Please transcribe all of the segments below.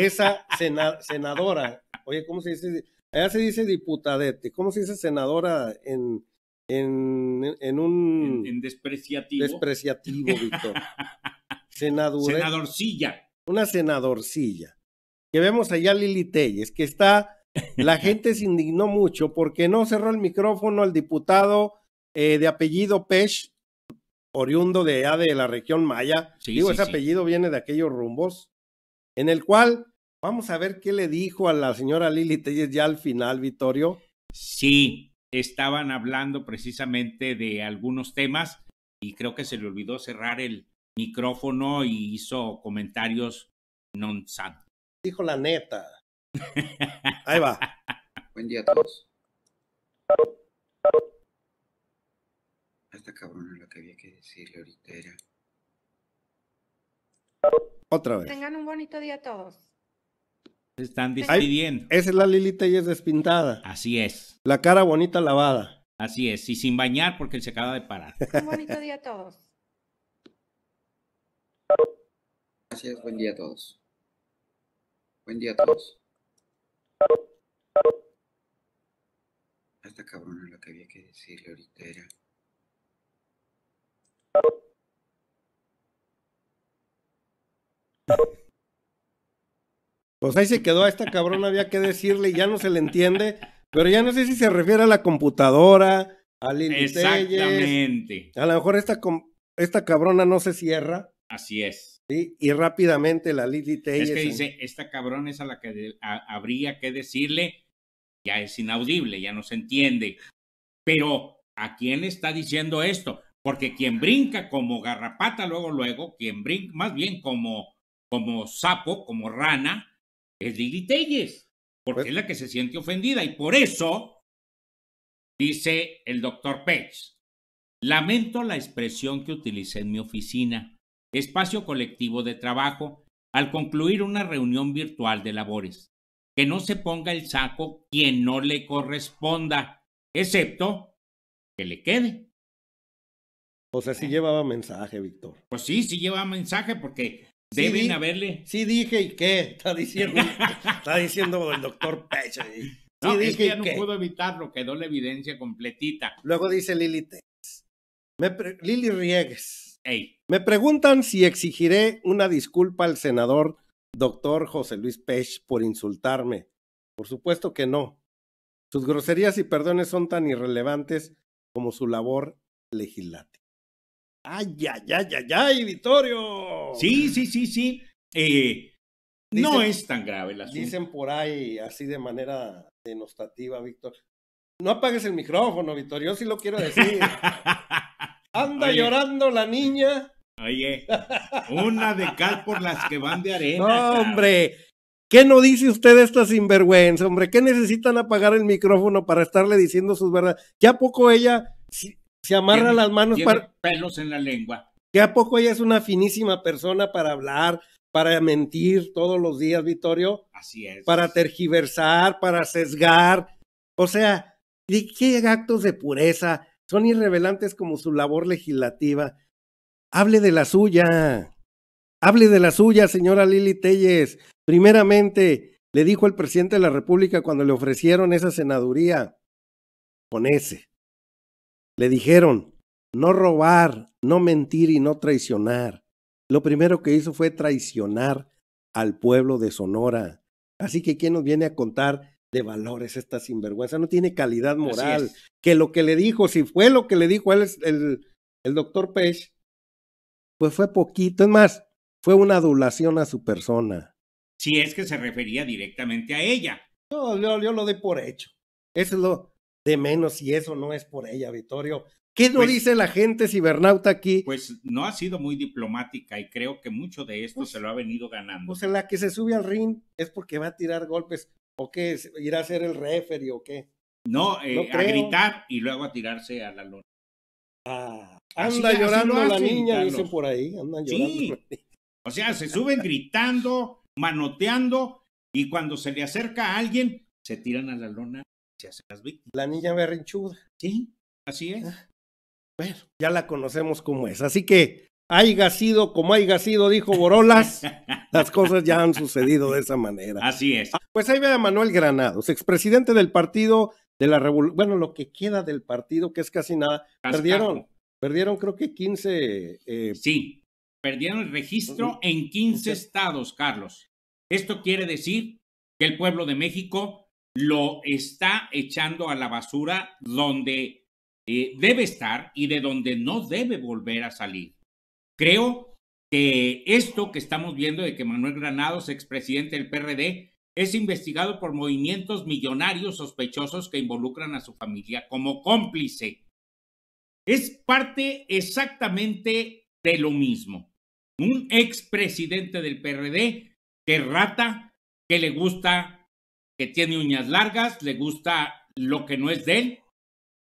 esa senadora, oye, ¿cómo se dice? Allá se dice diputadete, ¿cómo se dice senadora en, en, en un... En, despreciativo. Despreciativo, Víctor. senadorcilla. Una senadorcilla. Que vemos allá Lili Telles, que está... La gente se indignó mucho porque no cerró el micrófono al diputado eh, de apellido Pesh, oriundo de allá de la región Maya. Digo, ese apellido viene de aquellos rumbos, en el cual Vamos a ver qué le dijo a la señora Lili Telles ya al final, Vittorio. Sí, estaban hablando precisamente de algunos temas y creo que se le olvidó cerrar el micrófono y hizo comentarios non santos. Dijo la neta. Ahí va. Buen día a todos. Hasta cabrón lo que había que decirle ahorita era. Otra vez. Tengan un bonito día a todos. Se están despidiendo. esa es la Lilita y es despintada. Así es. La cara bonita lavada. Así es, y sin bañar porque él se acaba de parar. Un bonito día a todos. Gracias, buen día a todos. Buen día a todos. Hasta cabrón lo que había que decirle ahorita era... Pues ahí se quedó a esta cabrona, había que decirle, ya no se le entiende, pero ya no sé si se refiere a la computadora, a Lili Exactamente. a lo mejor esta, esta cabrona no se cierra. Así es. Y rápidamente la Lili Telles. Es que dice, esta cabrona es a la que habría que decirle, ya es inaudible, ya no se entiende. Pero, ¿a quién está diciendo esto? Porque quien brinca como garrapata luego, luego, quien brinca, más bien como, como sapo, como rana, es Lili Telles, porque pues es la que se siente ofendida y por eso dice el doctor Pech, Lamento la expresión que utilicé en mi oficina, espacio colectivo de trabajo, al concluir una reunión virtual de labores. Que no se ponga el saco quien no le corresponda, excepto que le quede. O sea, sí eh. llevaba mensaje, Víctor. Pues sí, sí llevaba mensaje porque Deben sí, haberle. Sí dije, ¿y qué? Está diciendo, está diciendo el doctor Pech Sí no, dije, que ya no pudo evitarlo, quedó la evidencia completita. Luego dice Lili Tex. Lili Riegues. Me preguntan si exigiré una disculpa al senador doctor José Luis Pech por insultarme. Por supuesto que no. Sus groserías y perdones son tan irrelevantes como su labor legislativa. ¡Ay, ay, ay, ay, ay, Vitorio! Sí, sí, sí, sí. Eh, no es tan grave la Dicen por ahí, así de manera denostativa, Víctor. No apagues el micrófono, Víctor, yo sí lo quiero decir. Anda llorando la niña. Oye, una de cal por las que van de arena. No, hombre, ¿qué no dice usted esta sinvergüenza, hombre? ¿Qué necesitan apagar el micrófono para estarle diciendo sus verdades? ¿Ya poco ella se amarra las manos para... pelos en la lengua. Qué a poco ella es una finísima persona para hablar, para mentir todos los días, Vittorio? Así es. Para tergiversar, para sesgar. O sea, ¿de qué actos de pureza? Son irrevelantes como su labor legislativa. Hable de la suya. Hable de la suya, señora Lili Telles. Primeramente, le dijo el presidente de la República cuando le ofrecieron esa senaduría con Le dijeron, no robar, no mentir y no traicionar. Lo primero que hizo fue traicionar al pueblo de Sonora. Así que, ¿quién nos viene a contar de valores esta sinvergüenza? No tiene calidad moral. Que lo que le dijo, si fue lo que le dijo él, el, doctor Pech, pues fue poquito. Es más, fue una adulación a su persona. Si es que se refería directamente a ella. Yo, yo, lo de por hecho. Eso es lo de menos Y eso no es por ella, Vittorio. ¿Qué no pues dice la gente cibernauta aquí? Pues no ha sido muy diplomática y creo que mucho de esto pues se lo ha venido ganando. O pues sea, la que se sube al ring es porque va a tirar golpes o qué, irá a ser el referee o qué. No, eh, a gritar y luego a tirarse a la lona. Ah, anda llorando a la niña, dicen por ahí, anda llorando. O sea, se suben gritando, manoteando y cuando se le acerca a alguien, se tiran a la lona y se hacen las víctimas. La niña berrinchuda. Sí, así es. Ah. Bueno, ya la conocemos como es. Así que, haya sido como haya sido, dijo Borolas, las cosas ya han sucedido de esa manera. Así es. Ah, pues ahí ve a Manuel Granados, expresidente del partido de la revolución, bueno, lo que queda del partido, que es casi nada, perdieron, perdieron creo que 15. Eh, sí, perdieron el registro en 15 estados, Carlos. Esto quiere decir que el pueblo de México lo está echando a la basura donde eh, debe estar y de donde no debe volver a salir. Creo que esto que estamos viendo de que Manuel Granados, expresidente del PRD, es investigado por movimientos millonarios sospechosos que involucran a su familia como cómplice. Es parte exactamente de lo mismo. Un expresidente del PRD que rata, que le gusta, que tiene uñas largas, le gusta lo que no es de él.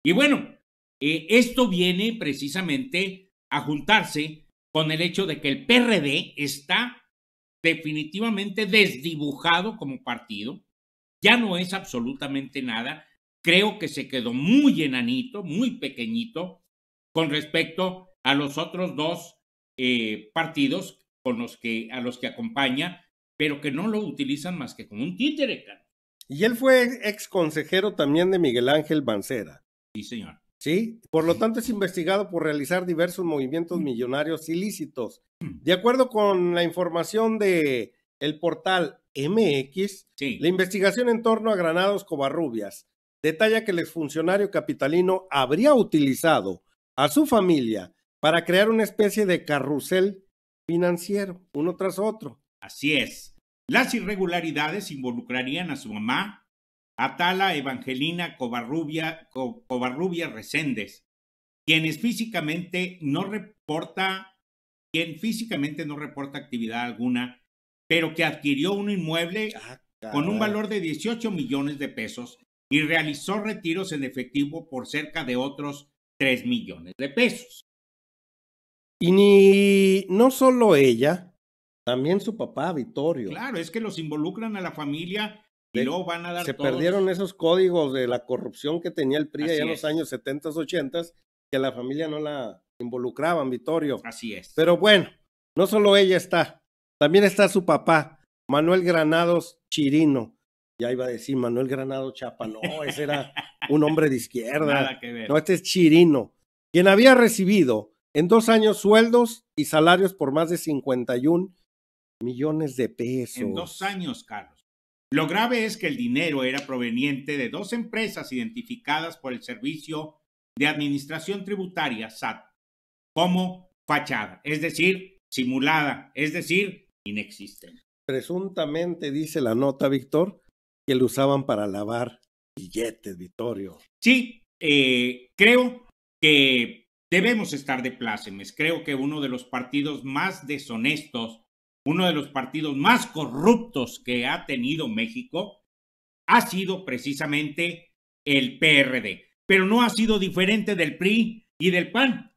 Y bueno, eh, esto viene precisamente a juntarse con el hecho de que el PRD está definitivamente desdibujado como partido, ya no es absolutamente nada, creo que se quedó muy enanito, muy pequeñito con respecto a los otros dos eh, partidos con los que, a los que acompaña, pero que no lo utilizan más que como un títere. Y él fue ex consejero también de Miguel Ángel Bancera. Sí, señor. ¿sí? Por lo tanto, es investigado por realizar diversos movimientos mm. millonarios ilícitos. Mm. De acuerdo con la información de el portal MX, la investigación en torno a Granados Covarrubias detalla que el exfuncionario capitalino habría utilizado a su familia para crear una especie de carrusel financiero, uno tras otro. Así es. Las irregularidades involucrarían a su mamá, Atala Evangelina Covarrubia, Resendes, quienes físicamente no reporta, quien físicamente no reporta actividad alguna, pero que adquirió un inmueble ah, con un valor de 18 millones de pesos y realizó retiros en efectivo por cerca de otros 3 millones de pesos. Y ni no solo ella, también su papá, Vittorio. Claro, es que los involucran a la familia se perdieron esos códigos de la corrupción que tenía el PRI en los años 70, 80, que la familia no la involucraban, Vitorio, Así es. Pero bueno, no solo ella está, también está su papá, Manuel Granados Chirino. Ya iba a decir Manuel Granado Chapa, no, ese era un hombre de izquierda. Nada que ver. No, este es Chirino, quien había recibido en dos años sueldos y salarios por más de 51 millones de pesos. En dos años, Carlos. Lo grave es que el dinero era proveniente de dos empresas identificadas por el Servicio de Administración Tributaria, SAT, como fachada, es decir, simulada, es decir, inexistente. Presuntamente, dice la nota, Víctor, que lo usaban para lavar billetes, Vittorio. Sí, eh, creo que debemos estar de plácemes. Creo que uno de los partidos más deshonestos uno de los partidos más corruptos que ha tenido México, ha sido precisamente el PRD, pero no ha sido diferente del PRI y del PAN.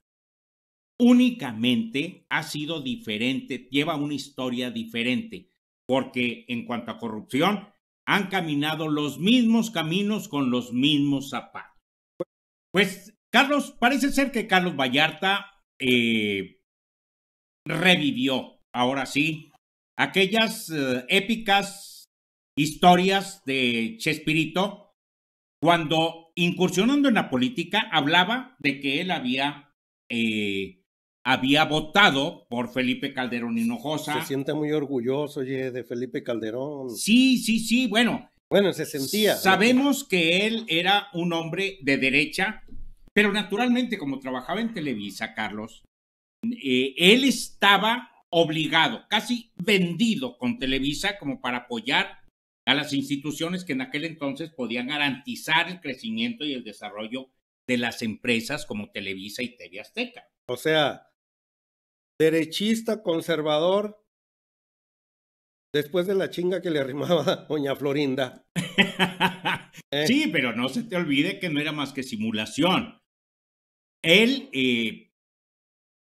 Únicamente ha sido diferente, lleva una historia diferente, porque en cuanto a corrupción, han caminado los mismos caminos con los mismos zapatos. Pues, Carlos, parece ser que Carlos Vallarta eh, revivió ahora sí, aquellas eh, épicas historias de Chespirito, cuando incursionando en la política, hablaba de que él había, eh, había votado por Felipe Calderón Hinojosa. Se siente muy orgulloso de Felipe Calderón. Sí, sí, sí, bueno. Bueno, se sentía. Sabemos que él era un hombre de derecha, pero naturalmente, como trabajaba en Televisa, Carlos, eh, él estaba obligado, casi vendido con Televisa como para apoyar a las instituciones que en aquel entonces podían garantizar el crecimiento y el desarrollo de las empresas como Televisa y TV Azteca. O sea, derechista, conservador, después de la chinga que le arrimaba doña Florinda. Sí, pero no se te olvide que no era más que simulación. Él eh,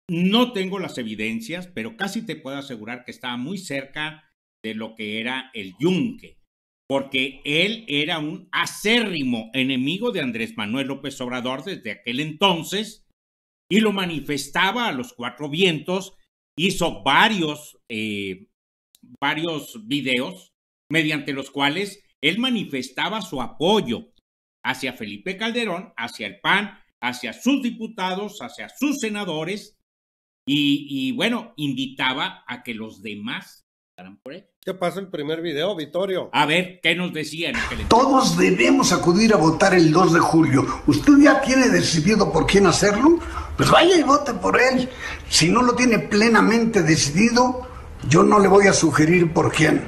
no tengo las evidencias, pero casi te puedo asegurar que estaba muy cerca de lo que era el yunque, porque él era un acérrimo enemigo de Andrés Manuel López Obrador desde aquel entonces y lo manifestaba a los cuatro vientos, hizo varios, eh, varios videos mediante los cuales él manifestaba su apoyo hacia Felipe Calderón, hacia el PAN, hacia sus diputados, hacia sus senadores, y, bueno, invitaba a que los demás por él. ¿Qué pasa el primer video, Vittorio? A ver, ¿qué nos decían? Todos debemos acudir a votar el 2 de julio. ¿Usted ya tiene decidido por quién hacerlo? Pues vaya y vote por él. Si no lo tiene plenamente decidido, yo no le voy a sugerir por quién.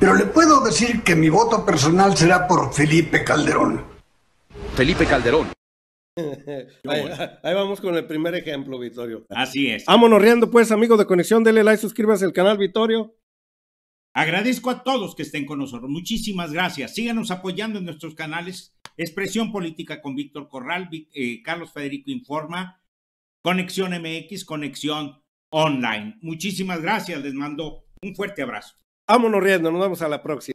Pero le puedo decir que mi voto personal será por Felipe Calderón. Felipe Calderón ahí, vamos con el primer ejemplo, Vittorio. Así es. Vámonos riendo, pues, amigos de Conexión. Dele like, suscríbase al canal, Vittorio. Agradezco a todos que estén con nosotros. Muchísimas gracias. Síganos apoyando en nuestros canales. Expresión Política con Víctor Corral, eh, Carlos Federico Informa, Conexión MX, Conexión Online. Muchísimas gracias. Les mando un fuerte abrazo. Vámonos riendo. Nos vemos a la próxima.